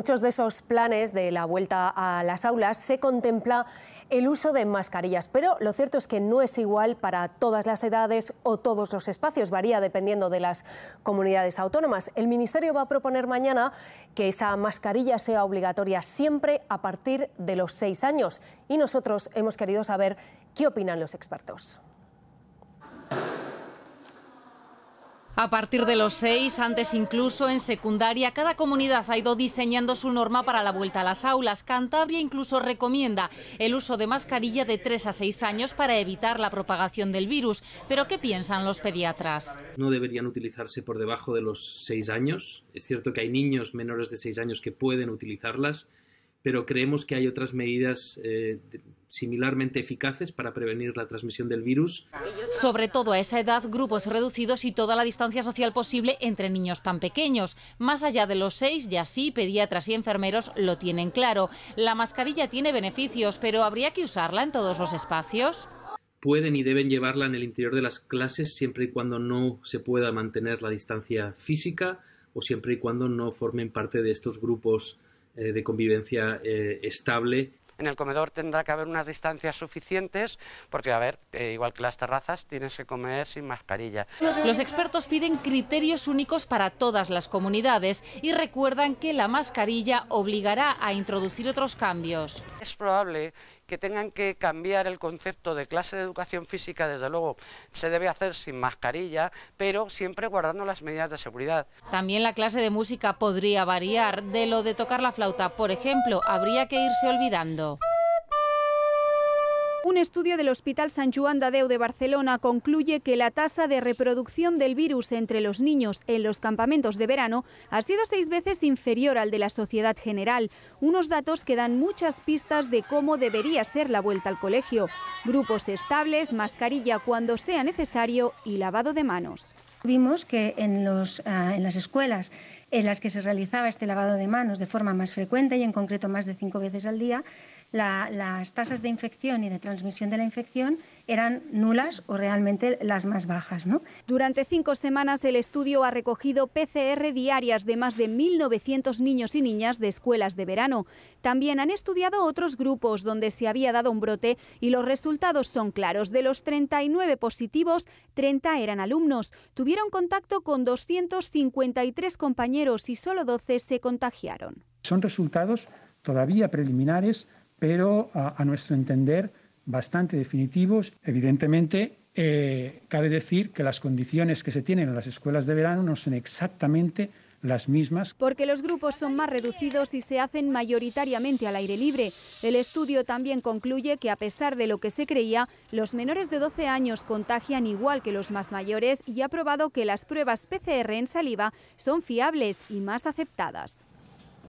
muchos de esos planes de la vuelta a las aulas se contempla el uso de mascarillas, pero lo cierto es que no es igual para todas las edades o todos los espacios, varía dependiendo de las comunidades autónomas. El Ministerio va a proponer mañana que esa mascarilla sea obligatoria siempre a partir de los seis años y nosotros hemos querido saber qué opinan los expertos. A partir de los seis, antes incluso en secundaria, cada comunidad ha ido diseñando su norma para la vuelta a las aulas. Cantabria incluso recomienda el uso de mascarilla de tres a seis años para evitar la propagación del virus. Pero ¿qué piensan los pediatras? No deberían utilizarse por debajo de los seis años. Es cierto que hay niños menores de seis años que pueden utilizarlas, pero creemos que hay otras medidas eh, similarmente eficaces para prevenir la transmisión del virus. Sobre todo a esa edad, grupos reducidos y toda la distancia social posible entre niños tan pequeños. Más allá de los seis, ya sí, pediatras y enfermeros lo tienen claro. La mascarilla tiene beneficios, pero ¿habría que usarla en todos los espacios? pueden y deben llevarla en el interior de las clases siempre y cuando no se pueda mantener la distancia física o siempre y cuando no formen parte de estos grupos eh, de convivencia eh, estable en el comedor tendrá que haber unas distancias suficientes porque, a ver, eh, igual que las terrazas, tienes que comer sin mascarilla. Los expertos piden criterios únicos para todas las comunidades y recuerdan que la mascarilla obligará a introducir otros cambios. Es probable que tengan que cambiar el concepto de clase de educación física, desde luego, se debe hacer sin mascarilla, pero siempre guardando las medidas de seguridad. También la clase de música podría variar. De lo de tocar la flauta, por ejemplo, habría que irse olvidando. Un estudio del Hospital San Juan de de Barcelona concluye que la tasa de reproducción del virus entre los niños en los campamentos de verano ha sido seis veces inferior al de la sociedad general, unos datos que dan muchas pistas de cómo debería ser la vuelta al colegio. Grupos estables, mascarilla cuando sea necesario y lavado de manos. Vimos que en ah, las escuelas en las que se realizaba este lavado de manos de forma más frecuente y en concreto más de cinco veces al día, las tasas de infección y de transmisión de la infección eran nulas o realmente las más bajas. ¿no? Durante cinco semanas el estudio ha recogido PCR diarias de más de 1.900 niños y niñas de escuelas de verano. También han estudiado otros grupos donde se había dado un brote y los resultados son claros. De los 39 positivos, 30 eran alumnos. Tuvieron contacto con 253 compañeros y solo 12 se contagiaron. Son resultados todavía preliminares pero a, nuestro entender bastante definitivos. Evidentemente, eh, cabe decir que las condiciones que se tienen en las escuelas de verano no son exactamente las mismas. Porque los grupos son más reducidos y se hacen mayoritariamente al aire libre. El estudio también concluye que a pesar de lo que se creía, los menores de 12 años contagian igual que los más mayores y ha probado que las pruebas PCR en saliva son fiables y más aceptadas.